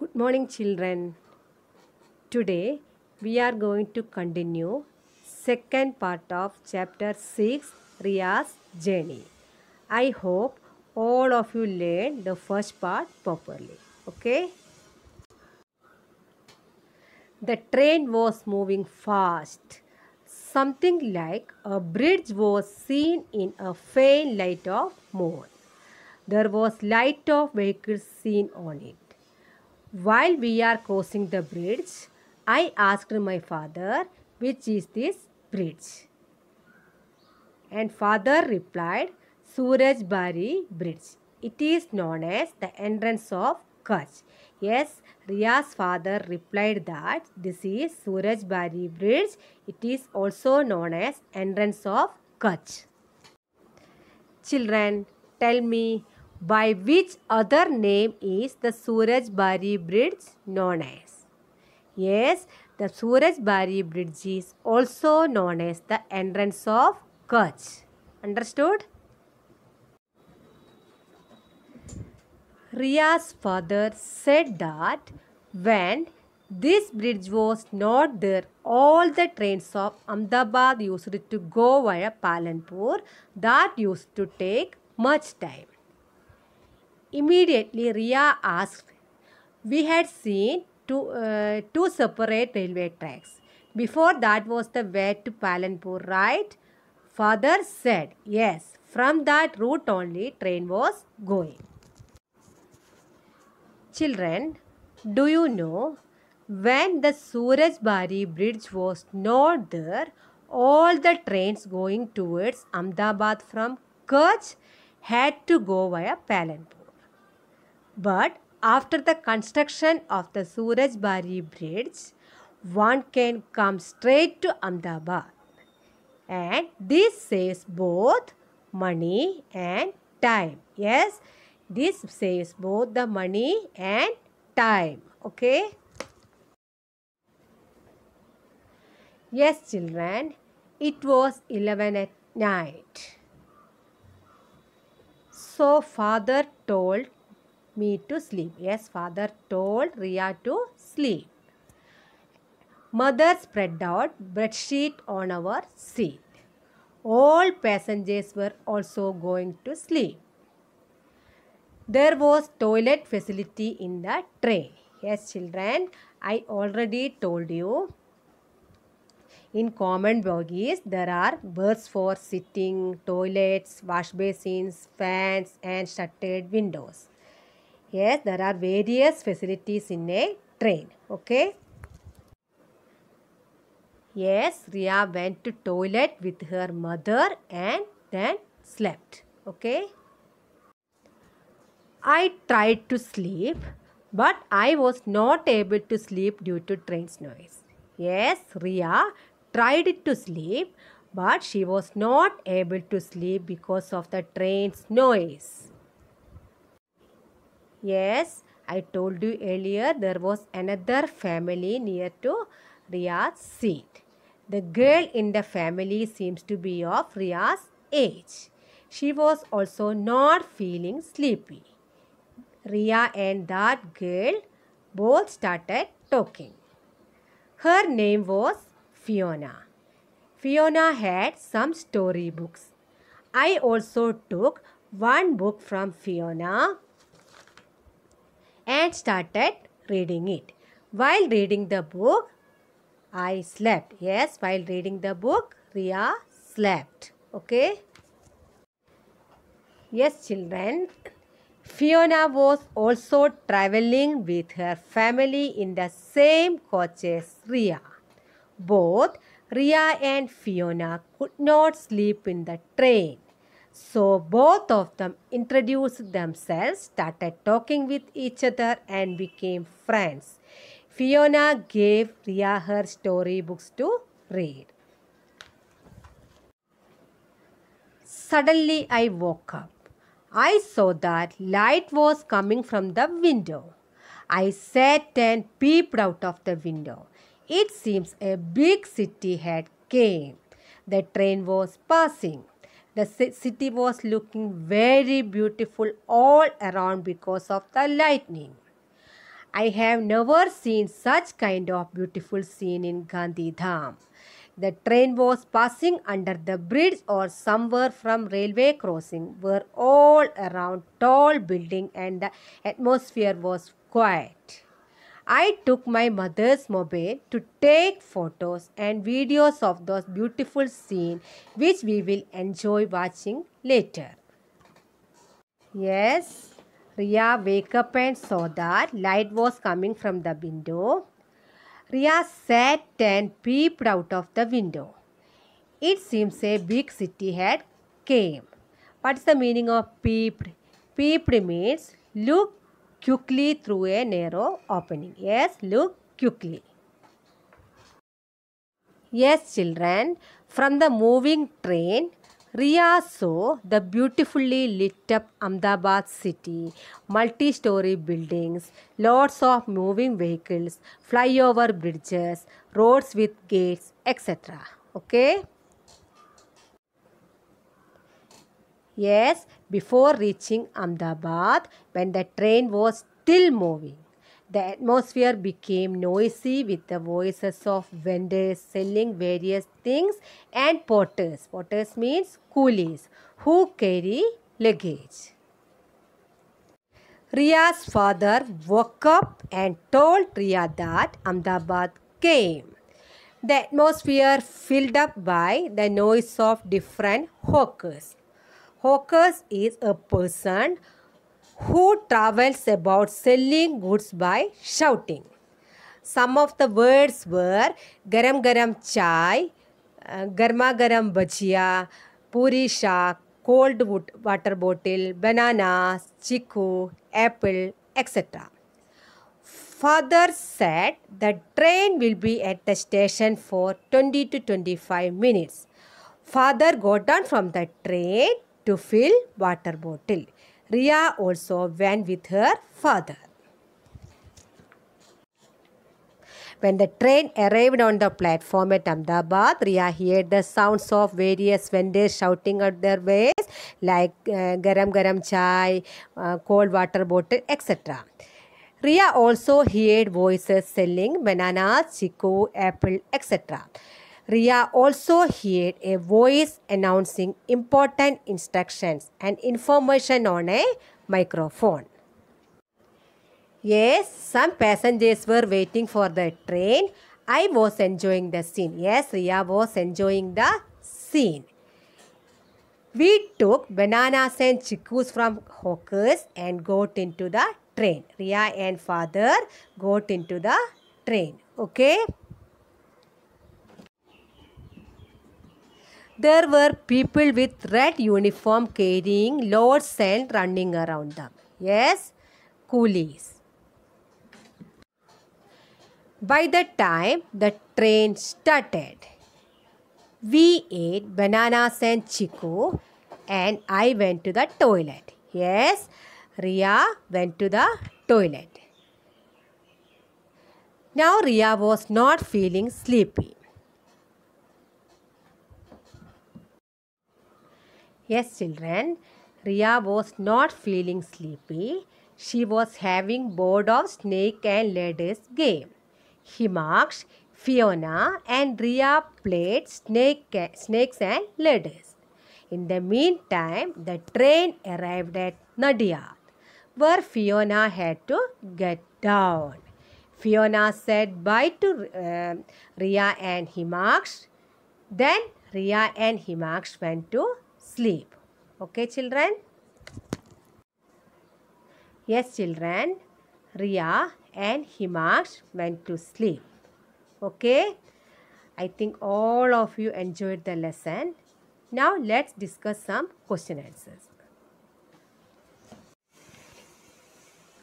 Good morning children. Today we are going to continue second part of chapter 6 Ria's journey. I hope all of you learned the first part properly. Okay? The train was moving fast. Something like a bridge was seen in a faint light of moon. There was light of vehicles seen on it while we are crossing the bridge, I asked my father, which is this bridge? And father replied, Suraj Bari Bridge. It is known as the entrance of Kutch. Yes, Ria's father replied that this is Suraj Bari Bridge. It is also known as entrance of Kutch. Children, tell me by which other name is the Surajbari Bridge known as. Yes, the Surajbari Bridge is also known as the entrance of Kutch. Understood? Ria's father said that when this bridge was not there, all the trains of Ahmedabad used to go via Palanpur that used to take much time. Immediately Ria asked, we had seen two, uh, two separate railway tracks. Before that was the way to Palanpur, right? Father said, yes, from that route only train was going. Children, do you know when the Surajbari bridge was not there, all the trains going towards Ahmedabad from Kutch had to go via Palanpur. But after the construction of the Surajbari Bridge, one can come straight to Ahmedabad. And this saves both money and time. Yes, this saves both the money and time. Okay. Yes, children, it was 11 at night. So father told me to sleep. Yes, father told Ria to sleep. Mother spread out bed sheet on our seat. All passengers were also going to sleep. There was toilet facility in the train. Yes, children, I already told you. In common bogies, there are berths for sitting, toilets, wash basins, fans and shuttered windows. Yes, there are various facilities in a train. Okay. Yes, Ria went to toilet with her mother and then slept. Okay. I tried to sleep, but I was not able to sleep due to train's noise. Yes, Ria tried to sleep, but she was not able to sleep because of the train's noise. Yes, I told you earlier there was another family near to Ria's seat. The girl in the family seems to be of Ria's age. She was also not feeling sleepy. Ria and that girl both started talking. Her name was Fiona. Fiona had some storybooks. I also took one book from Fiona and started reading it. While reading the book, I slept. Yes, while reading the book, Ria slept. Okay. Yes, children. Fiona was also traveling with her family in the same coach as Ria. Both Ria and Fiona could not sleep in the train. So both of them introduced themselves, started talking with each other and became friends. Fiona gave Ria her storybooks to read. Suddenly I woke up. I saw that light was coming from the window. I sat and peeped out of the window. It seems a big city had came. The train was passing. The city was looking very beautiful all around because of the lightning. I have never seen such kind of beautiful scene in Gandhidham. The train was passing under the bridge or somewhere from railway crossing were all around tall building and the atmosphere was quiet. I took my mother's mobile to take photos and videos of those beautiful scenes which we will enjoy watching later. Yes, Ria wake up and saw that light was coming from the window. Ria sat and peeped out of the window. It seems a big city had came. What's the meaning of peeped? Peeped means look quickly through a narrow opening. Yes, look quickly. Yes, children, from the moving train, Ria saw the beautifully lit up Ahmedabad city, multi story buildings, lots of moving vehicles, flyover bridges, roads with gates, etc. Okay? Yes, before reaching Ahmedabad, when the train was still moving, the atmosphere became noisy with the voices of vendors selling various things and porters. Porters means coolies who carry luggage. Ria's father woke up and told Ria that Ahmedabad came. The atmosphere filled up by the noise of different hawkers. Hawkers is a person who travels about selling goods by shouting. Some of the words were garam garam chai, uh, garma garam bhajiya, puri shak, cold water bottle, bananas, chiku, apple, etc. Father said the train will be at the station for 20 to 25 minutes. Father got down from the train to fill water bottle. Ria also went with her father. When the train arrived on the platform at Ahmedabad, Ria heard the sounds of various vendors shouting out their ways, like uh, garam garam chai, uh, cold water bottle, etc. Ria also heard voices selling bananas, chiku, apple, etc. Ria also heard a voice announcing important instructions and information on a microphone. Yes, some passengers were waiting for the train. I was enjoying the scene. Yes, Ria was enjoying the scene. We took bananas and chikus from hawkers and got into the train. Ria and father got into the train. Okay. There were people with red uniform carrying loads and running around them. Yes, coolies. By the time the train started, we ate bananas and chico and I went to the toilet. Yes, Ria went to the toilet. Now Ria was not feeling sleepy. Yes, children, Ria was not feeling sleepy. She was having bored of snake and ladders game. Himax, Fiona and Ria played snake, snakes and ladders. In the meantime, the train arrived at Nadia, where Fiona had to get down. Fiona said bye to uh, Ria and Himax. Then Ria and Himax went to sleep. Okay children? Yes children, Ria and Himash went to sleep. Okay? I think all of you enjoyed the lesson. Now let's discuss some question answers.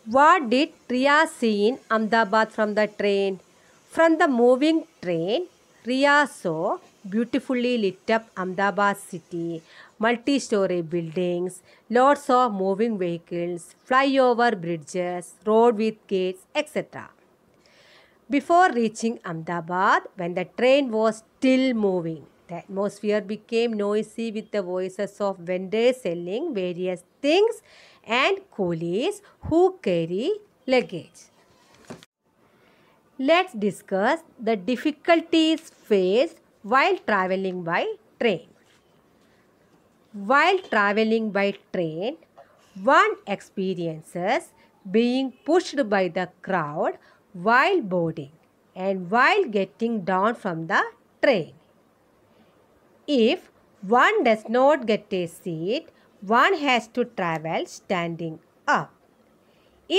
What did Ria see in Ahmedabad from the train? From the moving train, Ria saw beautifully lit up Ahmedabad city, multi-story buildings, lots of moving vehicles, flyover bridges, road with gates, etc. Before reaching Ahmedabad, when the train was still moving, the atmosphere became noisy with the voices of vendors selling various things and coolies who carry luggage. Let's discuss the difficulties faced while traveling by train. While traveling by train, one experiences being pushed by the crowd while boarding and while getting down from the train. If one does not get a seat, one has to travel standing up.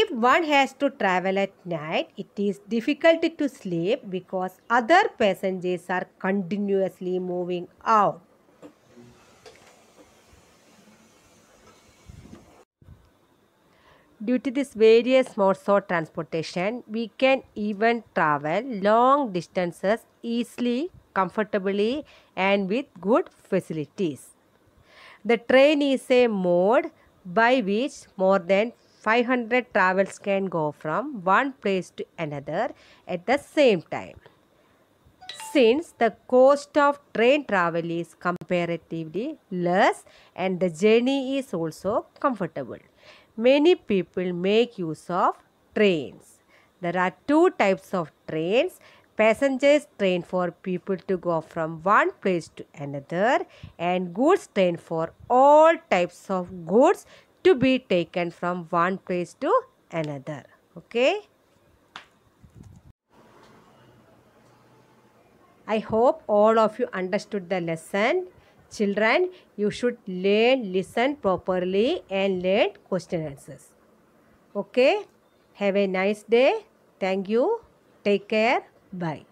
If one has to travel at night, it is difficult to sleep because other passengers are continuously moving out. Due to this various modes of transportation, we can even travel long distances easily, comfortably and with good facilities. The train is a mode by which more than 500 travels can go from one place to another at the same time. Since the cost of train travel is comparatively less and the journey is also comfortable, many people make use of trains. There are two types of trains passengers train for people to go from one place to another and goods train for all types of goods to be taken from one place to another. Okay. I hope all of you understood the lesson. Children, you should learn, listen properly and learn question answers. Okay. Have a nice day. Thank you. Take care. Bye.